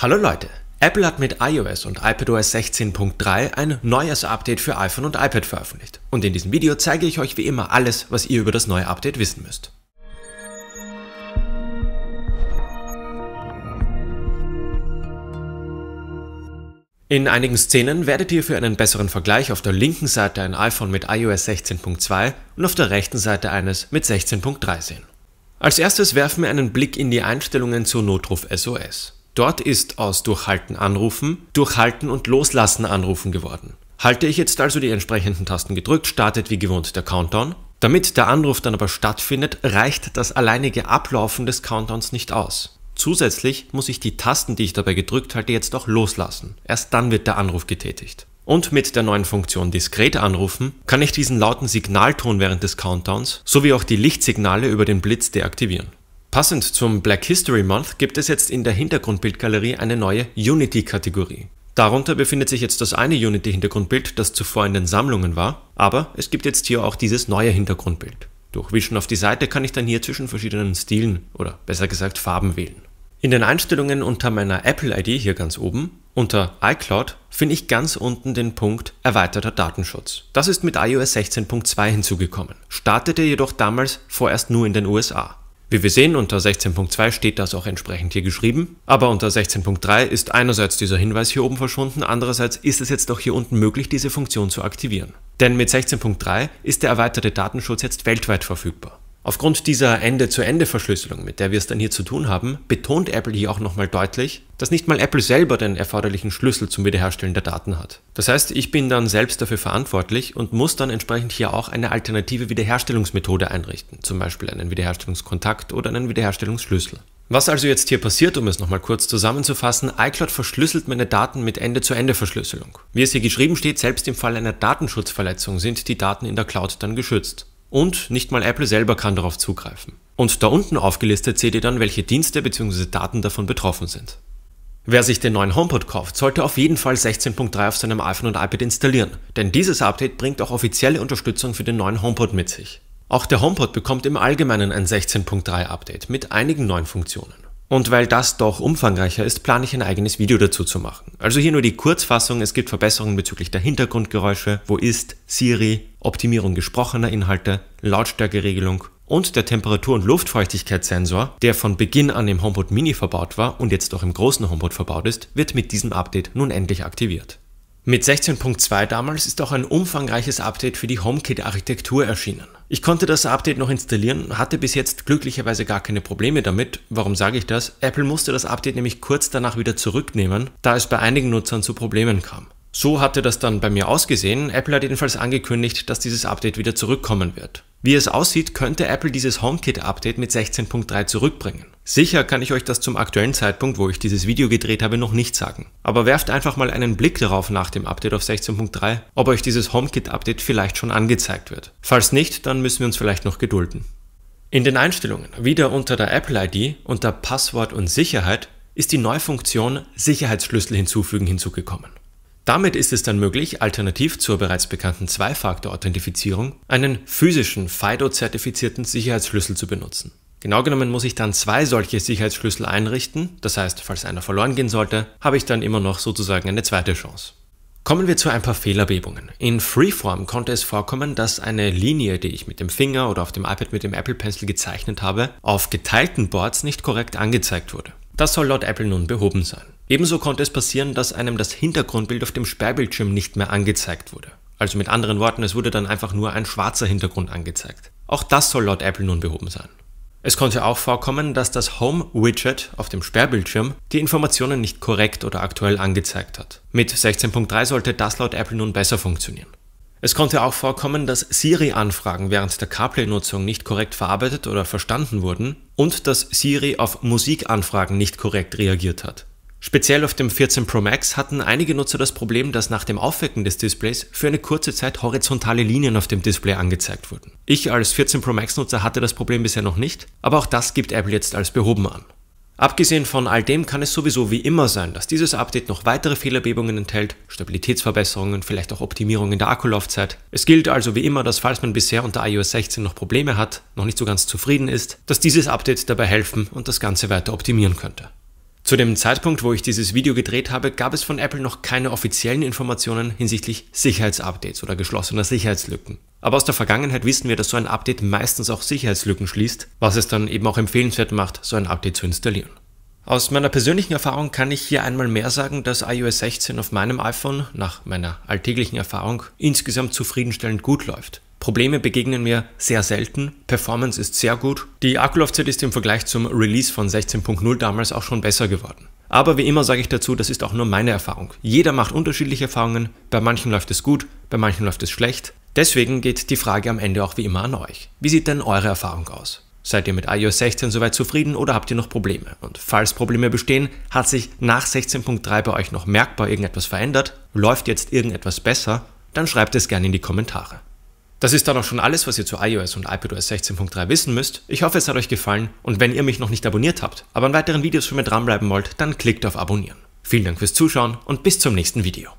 Hallo Leute! Apple hat mit iOS und iPadOS 16.3 ein neues Update für iPhone und iPad veröffentlicht und in diesem Video zeige ich euch wie immer alles, was ihr über das neue Update wissen müsst. In einigen Szenen werdet ihr für einen besseren Vergleich auf der linken Seite ein iPhone mit iOS 16.2 und auf der rechten Seite eines mit 16.3 sehen. Als erstes werfen wir einen Blick in die Einstellungen zur Notruf SOS. Dort ist aus Durchhalten anrufen Durchhalten und Loslassen anrufen geworden. Halte ich jetzt also die entsprechenden Tasten gedrückt, startet wie gewohnt der Countdown. Damit der Anruf dann aber stattfindet, reicht das alleinige Ablaufen des Countdowns nicht aus. Zusätzlich muss ich die Tasten, die ich dabei gedrückt halte, jetzt auch loslassen. Erst dann wird der Anruf getätigt. Und mit der neuen Funktion Diskret anrufen kann ich diesen lauten Signalton während des Countdowns sowie auch die Lichtsignale über den Blitz deaktivieren. Passend zum Black History Month gibt es jetzt in der Hintergrundbildgalerie eine neue Unity-Kategorie. Darunter befindet sich jetzt das eine Unity-Hintergrundbild, das zuvor in den Sammlungen war, aber es gibt jetzt hier auch dieses neue Hintergrundbild. Durch Wischen auf die Seite kann ich dann hier zwischen verschiedenen Stilen oder besser gesagt Farben wählen. In den Einstellungen unter meiner Apple-ID hier ganz oben, unter iCloud, finde ich ganz unten den Punkt Erweiterter Datenschutz. Das ist mit iOS 16.2 hinzugekommen, startete jedoch damals vorerst nur in den USA. Wie wir sehen, unter 16.2 steht das auch entsprechend hier geschrieben, aber unter 16.3 ist einerseits dieser Hinweis hier oben verschwunden, andererseits ist es jetzt auch hier unten möglich, diese Funktion zu aktivieren. Denn mit 16.3 ist der erweiterte Datenschutz jetzt weltweit verfügbar. Aufgrund dieser Ende-zu-Ende-Verschlüsselung, mit der wir es dann hier zu tun haben, betont Apple hier auch nochmal deutlich, dass nicht mal Apple selber den erforderlichen Schlüssel zum Wiederherstellen der Daten hat. Das heißt, ich bin dann selbst dafür verantwortlich und muss dann entsprechend hier auch eine alternative Wiederherstellungsmethode einrichten, zum Beispiel einen Wiederherstellungskontakt oder einen Wiederherstellungsschlüssel. Was also jetzt hier passiert, um es nochmal kurz zusammenzufassen, iCloud verschlüsselt meine Daten mit Ende-zu-Ende-Verschlüsselung. Wie es hier geschrieben steht, selbst im Fall einer Datenschutzverletzung sind die Daten in der Cloud dann geschützt und nicht mal Apple selber kann darauf zugreifen. Und da unten aufgelistet seht ihr dann, welche Dienste bzw. Daten davon betroffen sind. Wer sich den neuen HomePod kauft, sollte auf jeden Fall 16.3 auf seinem iPhone und iPad installieren, denn dieses Update bringt auch offizielle Unterstützung für den neuen HomePod mit sich. Auch der HomePod bekommt im Allgemeinen ein 16.3 Update mit einigen neuen Funktionen. Und weil das doch umfangreicher ist, plane ich ein eigenes Video dazu zu machen. Also hier nur die Kurzfassung, es gibt Verbesserungen bezüglich der Hintergrundgeräusche, wo ist Siri, Optimierung gesprochener Inhalte, Lautstärkeregelung und der Temperatur- und Luftfeuchtigkeitssensor, der von Beginn an im HomePod Mini verbaut war und jetzt auch im großen HomePod verbaut ist, wird mit diesem Update nun endlich aktiviert. Mit 16.2 damals ist auch ein umfangreiches Update für die HomeKit-Architektur erschienen. Ich konnte das Update noch installieren, hatte bis jetzt glücklicherweise gar keine Probleme damit. Warum sage ich das? Apple musste das Update nämlich kurz danach wieder zurücknehmen, da es bei einigen Nutzern zu Problemen kam. So hatte das dann bei mir ausgesehen. Apple hat jedenfalls angekündigt, dass dieses Update wieder zurückkommen wird. Wie es aussieht, könnte Apple dieses HomeKit-Update mit 16.3 zurückbringen. Sicher kann ich euch das zum aktuellen Zeitpunkt, wo ich dieses Video gedreht habe, noch nicht sagen. Aber werft einfach mal einen Blick darauf nach dem Update auf 16.3, ob euch dieses HomeKit-Update vielleicht schon angezeigt wird. Falls nicht, dann müssen wir uns vielleicht noch gedulden. In den Einstellungen, wieder unter der Apple-ID, unter Passwort und Sicherheit, ist die neue Funktion Sicherheitsschlüssel hinzufügen hinzugekommen. Damit ist es dann möglich, alternativ zur bereits bekannten Zwei-Faktor-Authentifizierung einen physischen FIDO-zertifizierten Sicherheitsschlüssel zu benutzen. Genau genommen muss ich dann zwei solche Sicherheitsschlüssel einrichten, das heißt, falls einer verloren gehen sollte, habe ich dann immer noch sozusagen eine zweite Chance. Kommen wir zu ein paar Fehlerbebungen. In Freeform konnte es vorkommen, dass eine Linie, die ich mit dem Finger oder auf dem iPad mit dem Apple Pencil gezeichnet habe, auf geteilten Boards nicht korrekt angezeigt wurde. Das soll laut Apple nun behoben sein. Ebenso konnte es passieren, dass einem das Hintergrundbild auf dem Sperrbildschirm nicht mehr angezeigt wurde. Also mit anderen Worten, es wurde dann einfach nur ein schwarzer Hintergrund angezeigt. Auch das soll laut Apple nun behoben sein. Es konnte auch vorkommen, dass das Home-Widget auf dem Sperrbildschirm die Informationen nicht korrekt oder aktuell angezeigt hat. Mit 16.3 sollte das laut Apple nun besser funktionieren. Es konnte auch vorkommen, dass Siri-Anfragen während der CarPlay-Nutzung nicht korrekt verarbeitet oder verstanden wurden und dass Siri auf Musikanfragen nicht korrekt reagiert hat. Speziell auf dem 14 Pro Max hatten einige Nutzer das Problem, dass nach dem Aufwecken des Displays für eine kurze Zeit horizontale Linien auf dem Display angezeigt wurden. Ich als 14 Pro Max Nutzer hatte das Problem bisher noch nicht, aber auch das gibt Apple jetzt als behoben an. Abgesehen von all dem kann es sowieso wie immer sein, dass dieses Update noch weitere Fehlerbebungen enthält, Stabilitätsverbesserungen, vielleicht auch Optimierungen der Akkulaufzeit. Es gilt also wie immer, dass falls man bisher unter iOS 16 noch Probleme hat, noch nicht so ganz zufrieden ist, dass dieses Update dabei helfen und das Ganze weiter optimieren könnte. Zu dem Zeitpunkt, wo ich dieses Video gedreht habe, gab es von Apple noch keine offiziellen Informationen hinsichtlich Sicherheitsupdates oder geschlossener Sicherheitslücken. Aber aus der Vergangenheit wissen wir, dass so ein Update meistens auch Sicherheitslücken schließt, was es dann eben auch empfehlenswert macht, so ein Update zu installieren. Aus meiner persönlichen Erfahrung kann ich hier einmal mehr sagen, dass iOS 16 auf meinem iPhone nach meiner alltäglichen Erfahrung insgesamt zufriedenstellend gut läuft. Probleme begegnen mir sehr selten, Performance ist sehr gut, die Akkulaufzeit ist im Vergleich zum Release von 16.0 damals auch schon besser geworden. Aber wie immer sage ich dazu, das ist auch nur meine Erfahrung. Jeder macht unterschiedliche Erfahrungen, bei manchen läuft es gut, bei manchen läuft es schlecht. Deswegen geht die Frage am Ende auch wie immer an euch. Wie sieht denn eure Erfahrung aus? Seid ihr mit iOS 16 soweit zufrieden oder habt ihr noch Probleme? Und falls Probleme bestehen, hat sich nach 16.3 bei euch noch merkbar irgendetwas verändert? Läuft jetzt irgendetwas besser? Dann schreibt es gerne in die Kommentare. Das ist dann auch schon alles, was ihr zu iOS und iPadOS 16.3 wissen müsst. Ich hoffe, es hat euch gefallen und wenn ihr mich noch nicht abonniert habt, aber an weiteren Videos für mich dranbleiben wollt, dann klickt auf Abonnieren. Vielen Dank fürs Zuschauen und bis zum nächsten Video.